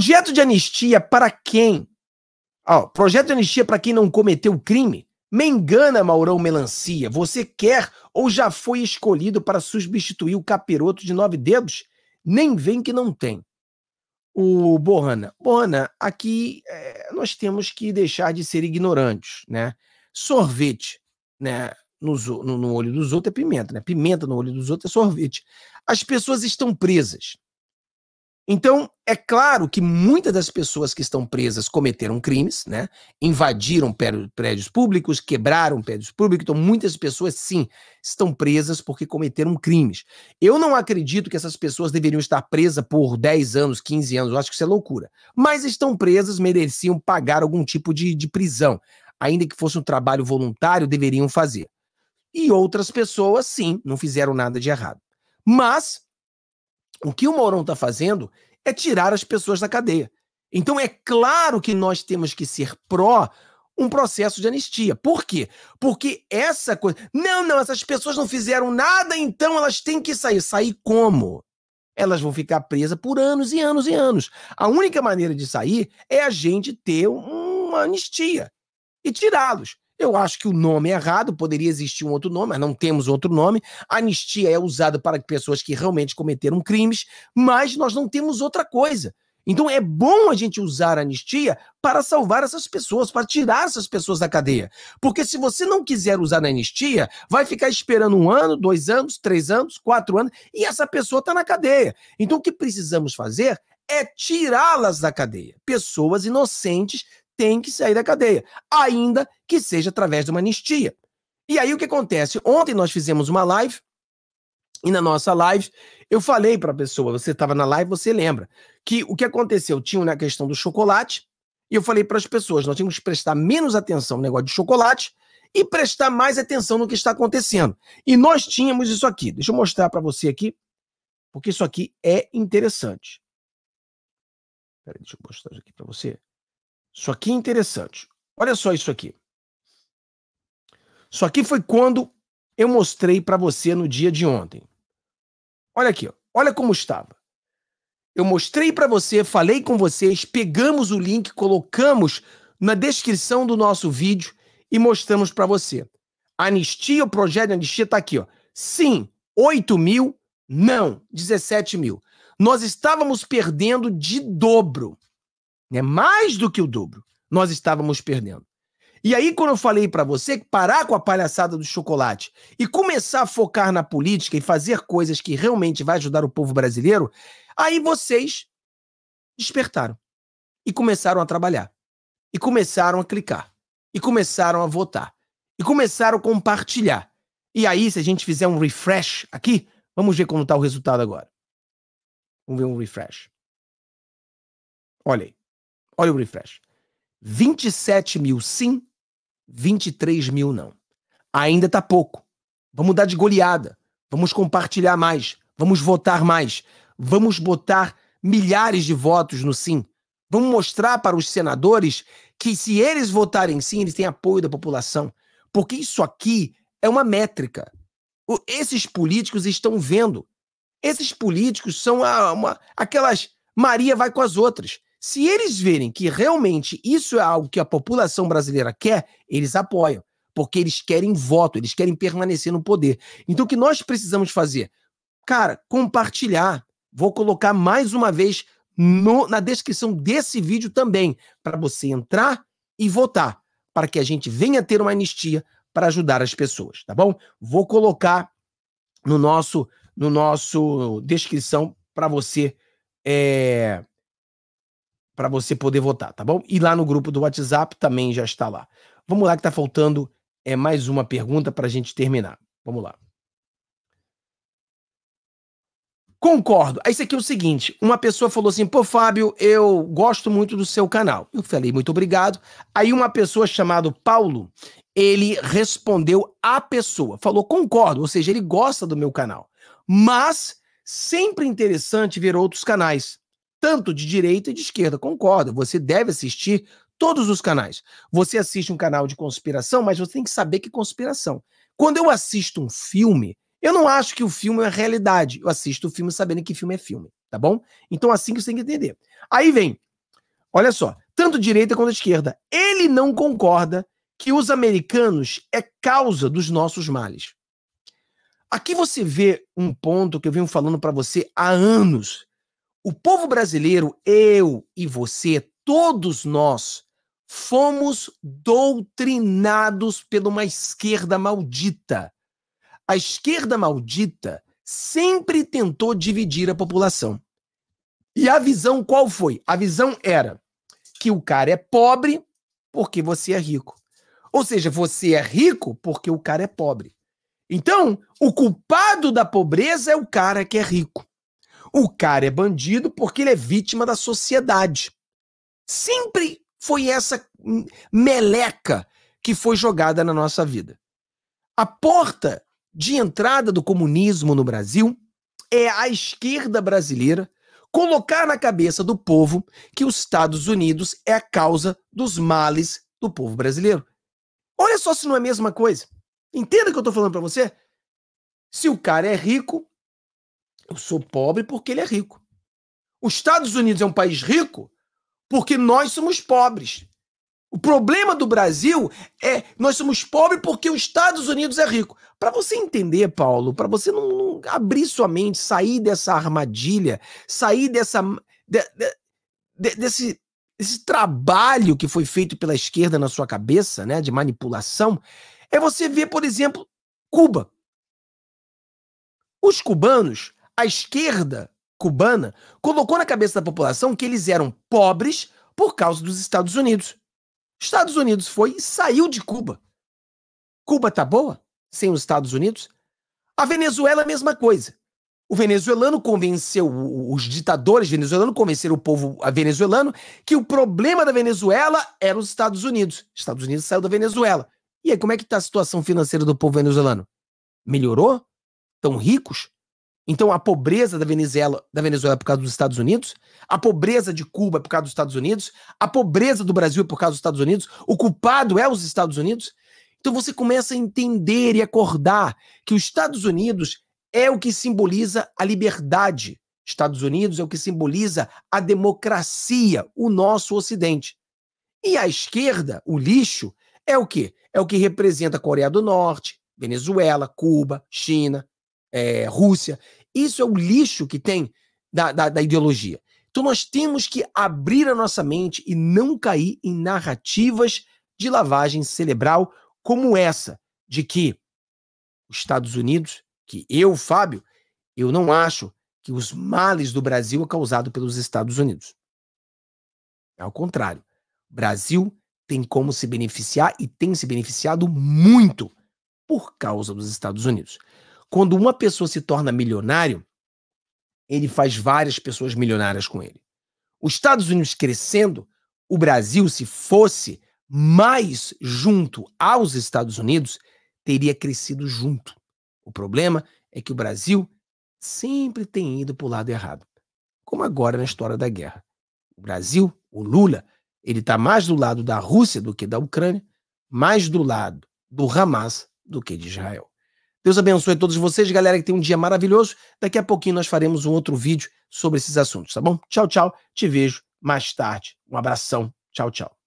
projeto de anistia para quem. Ó, projeto de anistia para quem não cometeu crime? Me engana, Maurão Melancia. Você quer ou já foi escolhido para substituir o capiroto de nove dedos? Nem vem que não tem. O Bohana. Bohana, aqui é, nós temos que deixar de ser ignorantes, né? Sorvete, né? No, no, no olho dos outros é pimenta, né? Pimenta no olho dos outros é sorvete. As pessoas estão presas. Então, é claro que muitas das pessoas que estão presas cometeram crimes, né? Invadiram prédios públicos, quebraram prédios públicos. Então, muitas pessoas, sim, estão presas porque cometeram crimes. Eu não acredito que essas pessoas deveriam estar presas por 10 anos, 15 anos. Eu acho que isso é loucura. Mas estão presas, mereciam pagar algum tipo de, de prisão. Ainda que fosse um trabalho voluntário, deveriam fazer. E outras pessoas, sim, não fizeram nada de errado. Mas o que o Mourão está fazendo é tirar as pessoas da cadeia. Então é claro que nós temos que ser pró um processo de anistia. Por quê? Porque essa coisa. Não, não, essas pessoas não fizeram nada, então elas têm que sair. Sair como? Elas vão ficar presas por anos e anos e anos. A única maneira de sair é a gente ter uma anistia e tirá-los. Eu acho que o nome é errado, poderia existir um outro nome, mas não temos outro nome. Anistia é usada para pessoas que realmente cometeram crimes, mas nós não temos outra coisa. Então é bom a gente usar a anistia para salvar essas pessoas, para tirar essas pessoas da cadeia. Porque se você não quiser usar a anistia, vai ficar esperando um ano, dois anos, três anos, quatro anos, e essa pessoa está na cadeia. Então o que precisamos fazer é tirá-las da cadeia. Pessoas inocentes tem que sair da cadeia, ainda que seja através de uma anistia. E aí o que acontece? Ontem nós fizemos uma live e na nossa live eu falei para a pessoa, você estava na live, você lembra, que o que aconteceu tinha na questão do chocolate e eu falei para as pessoas, nós temos que prestar menos atenção no negócio de chocolate e prestar mais atenção no que está acontecendo. E nós tínhamos isso aqui. Deixa eu mostrar para você aqui, porque isso aqui é interessante. Peraí, deixa eu mostrar isso aqui para você. Isso aqui é interessante. Olha só isso aqui. Isso aqui foi quando eu mostrei para você no dia de ontem. Olha aqui, olha como estava. Eu mostrei para você, falei com vocês, pegamos o link, colocamos na descrição do nosso vídeo e mostramos para você. anistia, o projeto de anistia está aqui. Ó. Sim, 8 mil, não, 17 mil. Nós estávamos perdendo de dobro né? Mais do que o dobro nós estávamos perdendo. E aí, quando eu falei para você parar com a palhaçada do chocolate e começar a focar na política e fazer coisas que realmente vai ajudar o povo brasileiro, aí vocês despertaram e começaram a trabalhar, e começaram a clicar, e começaram a votar, e começaram a compartilhar. E aí, se a gente fizer um refresh aqui, vamos ver como está o resultado agora. Vamos ver um refresh. Olha aí. Olha o refresh. 27 mil sim, 23 mil não. Ainda tá pouco. Vamos dar de goleada. Vamos compartilhar mais. Vamos votar mais. Vamos botar milhares de votos no sim. Vamos mostrar para os senadores que, se eles votarem sim, eles têm apoio da população. Porque isso aqui é uma métrica. O, esses políticos estão vendo. Esses políticos são a, uma, aquelas Maria vai com as outras. Se eles verem que realmente isso é algo que a população brasileira quer, eles apoiam, porque eles querem voto, eles querem permanecer no poder. Então, o que nós precisamos fazer? Cara, compartilhar. Vou colocar mais uma vez no, na descrição desse vídeo também, para você entrar e votar, para que a gente venha ter uma anistia para ajudar as pessoas, tá bom? Vou colocar no nosso no nosso descrição para você é, para você poder votar, tá bom? E lá no grupo do WhatsApp também já está lá. Vamos lá que está faltando é mais uma pergunta para a gente terminar. Vamos lá. Concordo. Ah, isso aqui é o seguinte: uma pessoa falou assim, pô, Fábio, eu gosto muito do seu canal. Eu falei, muito obrigado. Aí uma pessoa chamada Paulo, ele respondeu à pessoa, falou, concordo, ou seja, ele gosta do meu canal. Mas sempre interessante ver outros canais tanto de direita e de esquerda. Concordo, você deve assistir todos os canais. Você assiste um canal de conspiração, mas você tem que saber que conspiração. Quando eu assisto um filme, eu não acho que o filme é realidade. Eu assisto o filme sabendo que filme é filme, tá bom? Então assim que você tem que entender. Aí vem, olha só, tanto direita quanto esquerda. Ele não concorda que os americanos é causa dos nossos males. Aqui você vê um ponto que eu venho falando para você há anos o povo brasileiro, eu e você, todos nós, fomos doutrinados por uma esquerda maldita. A esquerda maldita sempre tentou dividir a população. E a visão qual foi? A visão era que o cara é pobre porque você é rico. Ou seja, você é rico porque o cara é pobre. Então, o culpado da pobreza é o cara que é rico. O cara é bandido porque ele é vítima da sociedade. Sempre foi essa meleca que foi jogada na nossa vida. A porta de entrada do comunismo no Brasil é a esquerda brasileira colocar na cabeça do povo que os Estados Unidos é a causa dos males do povo brasileiro. Olha só se não é a mesma coisa. Entenda o que eu estou falando para você. Se o cara é rico, eu sou pobre porque ele é rico. Os Estados Unidos é um país rico porque nós somos pobres. O problema do Brasil é nós somos pobres porque os Estados Unidos é rico. Para você entender, Paulo, para você não, não, abrir sua mente, sair dessa armadilha, sair dessa de, de, desse, desse trabalho que foi feito pela esquerda na sua cabeça, né, de manipulação, é você ver, por exemplo, Cuba. Os cubanos a esquerda cubana colocou na cabeça da população que eles eram pobres por causa dos Estados Unidos. Estados Unidos foi e saiu de Cuba. Cuba tá boa sem os Estados Unidos? A Venezuela, a mesma coisa. O venezuelano convenceu, os ditadores venezuelanos convenceram o povo venezuelano que o problema da Venezuela era os Estados Unidos. Estados Unidos saiu da Venezuela. E aí, como é que está a situação financeira do povo venezuelano? Melhorou? Estão ricos? Então, a pobreza da Venezuela, da Venezuela é por causa dos Estados Unidos, a pobreza de Cuba é por causa dos Estados Unidos, a pobreza do Brasil é por causa dos Estados Unidos, o culpado é os Estados Unidos. Então, você começa a entender e acordar que os Estados Unidos é o que simboliza a liberdade. Estados Unidos é o que simboliza a democracia, o nosso Ocidente. E a esquerda, o lixo, é o quê? É o que representa a Coreia do Norte, Venezuela, Cuba, China, é, Rússia. Isso é o lixo que tem da, da, da ideologia. Então nós temos que abrir a nossa mente e não cair em narrativas de lavagem cerebral como essa, de que os Estados Unidos, que eu, Fábio, eu não acho que os males do Brasil é causado pelos Estados Unidos. É ao contrário. O Brasil tem como se beneficiar e tem se beneficiado muito por causa dos Estados Unidos. Quando uma pessoa se torna milionário, ele faz várias pessoas milionárias com ele. Os Estados Unidos crescendo, o Brasil, se fosse mais junto aos Estados Unidos, teria crescido junto. O problema é que o Brasil sempre tem ido para o lado errado, como agora na história da guerra. O Brasil, o Lula, ele está mais do lado da Rússia do que da Ucrânia, mais do lado do Hamas do que de Israel. Deus abençoe todos vocês, galera, que tem um dia maravilhoso. Daqui a pouquinho nós faremos um outro vídeo sobre esses assuntos, tá bom? Tchau, tchau. Te vejo mais tarde. Um abração. Tchau, tchau.